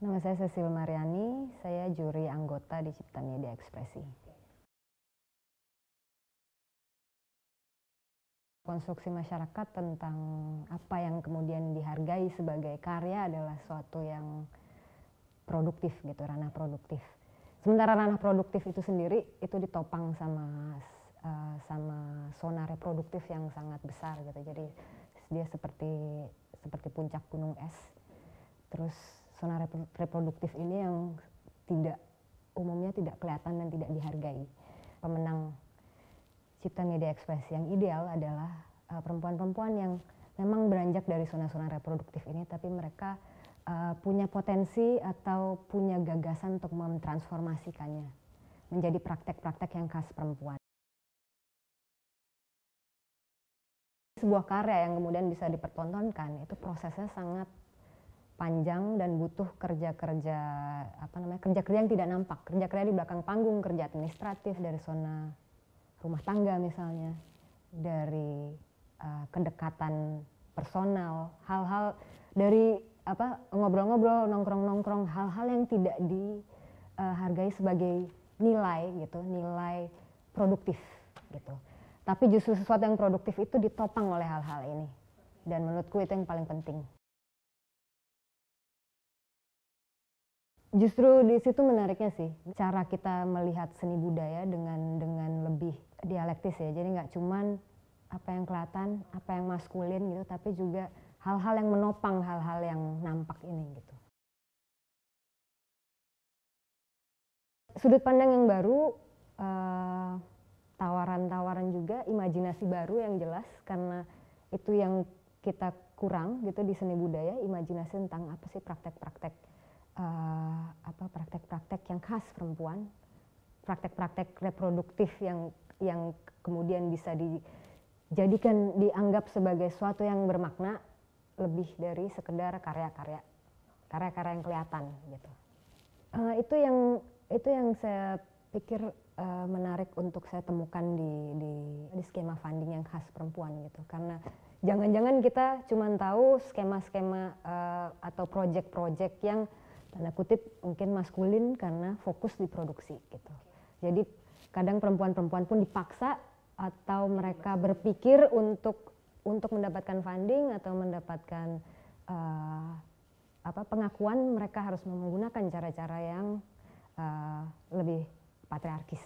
Nama saya Cecil Mariani, saya juri anggota di Cipta Media Ekspresi. Konstruksi masyarakat tentang apa yang kemudian dihargai sebagai karya adalah suatu yang produktif gitu, ranah produktif. Sementara ranah produktif itu sendiri itu ditopang sama uh, sama zona reproduktif yang sangat besar gitu. Jadi dia seperti seperti puncak gunung es. Terus zona reproduktif ini yang tidak umumnya tidak kelihatan dan tidak dihargai. Pemenang Cipta Media Ekspresi yang ideal adalah eh, perempuan-perempuan yang memang beranjak dari zona-zona reproduktif ini, tapi mereka uh, punya potensi atau punya gagasan untuk mentransformasikannya menjadi praktek-praktek yang khas perempuan. Sebuah karya yang kemudian bisa dipertontonkan itu prosesnya sangat panjang dan butuh kerja-kerja apa namanya kerja-kerja yang tidak nampak kerja-kerja di belakang panggung kerja administratif dari zona rumah tangga misalnya dari uh, kedekatan personal hal-hal dari apa ngobrol-ngobrol nongkrong-nongkrong hal-hal yang tidak dihargai eh, uh, sebagai nilai gitu nilai produktif gitu tapi justru sesuatu yang produktif itu ditopang oleh hal-hal ini dan menurutku itu yang paling penting Justru di situ menariknya sih cara kita melihat seni budaya dengan dengan lebih dialektis ya. Jadi nggak cuma apa yang kelihatan, apa yang maskulin gitu, tapi juga hal-hal yang menopang hal-hal yang nampak ini gitu. Sudut pandang yang baru, eh, tawaran-tawaran uh, juga, imajinasi baru yang jelas karena itu yang kita kurang gitu di seni budaya, imajinasi tentang apa sih praktek-praktek Eh, apa praktek-praktek yang khas perempuan, praktek-praktek reproduktif yang yang kemudian bisa dijadikan dianggap sebagai suatu yang bermakna lebih dari sekedar karya-karya karya-karya yang kelihatan gitu. Uh, itu yang itu yang saya pikir uh, menarik untuk saya temukan di, di di skema funding yang khas perempuan gitu karena jangan-jangan kita cuma tahu skema-skema uh, atau project-project yang tanda kutip mungkin maskulin karena fokus di produksi gitu. Jadi kadang perempuan-perempuan pun dipaksa atau mereka berpikir untuk untuk mendapatkan funding atau mendapatkan uh, apa pengakuan mereka harus menggunakan cara-cara yang uh, lebih patriarkis.